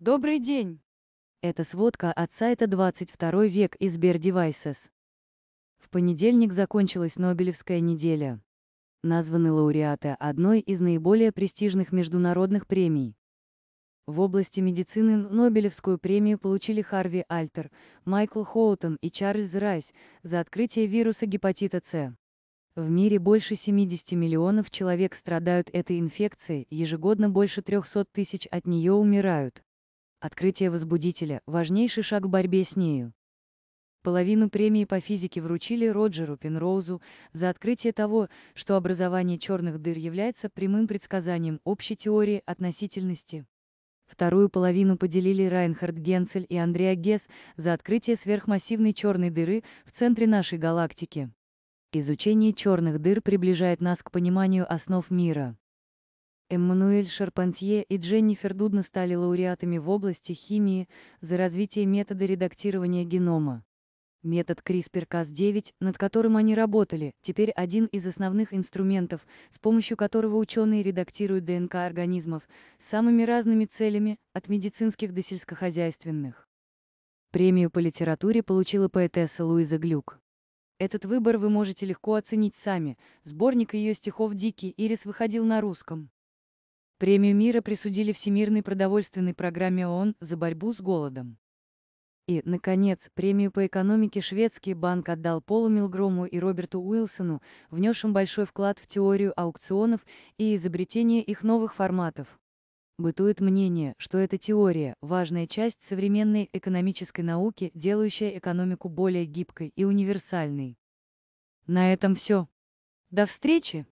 Добрый день! Это сводка от сайта 22 век и Сбердевайсес. В понедельник закончилась Нобелевская неделя. Названы лауреаты одной из наиболее престижных международных премий. В области медицины Нобелевскую премию получили Харви Альтер, Майкл Хоутон и Чарльз Райс за открытие вируса гепатита С. В мире больше 70 миллионов человек страдают этой инфекцией, ежегодно больше 300 тысяч от нее умирают. Открытие возбудителя – важнейший шаг в борьбе с нею. Половину премии по физике вручили Роджеру Пенроузу за открытие того, что образование черных дыр является прямым предсказанием общей теории относительности. Вторую половину поделили Райнхард Генцель и Андреа Гесс за открытие сверхмассивной черной дыры в центре нашей галактики. Изучение черных дыр приближает нас к пониманию основ мира. Эммануэль Шарпантье и Дженнифер Дудна стали лауреатами в области химии за развитие метода редактирования генома. Метод CRISPR-Cas9, над которым они работали, теперь один из основных инструментов, с помощью которого ученые редактируют ДНК организмов с самыми разными целями, от медицинских до сельскохозяйственных. Премию по литературе получила поэтесса Луиза Глюк. Этот выбор вы можете легко оценить сами, сборник ее стихов «Дикий Ирис» выходил на русском. Премию мира присудили Всемирной продовольственной программе ООН за борьбу с голодом. И, наконец, премию по экономике шведский банк отдал Полу Милгрому и Роберту Уилсону, внесшим большой вклад в теорию аукционов и изобретение их новых форматов. Бытует мнение, что эта теория – важная часть современной экономической науки, делающая экономику более гибкой и универсальной. На этом все. До встречи!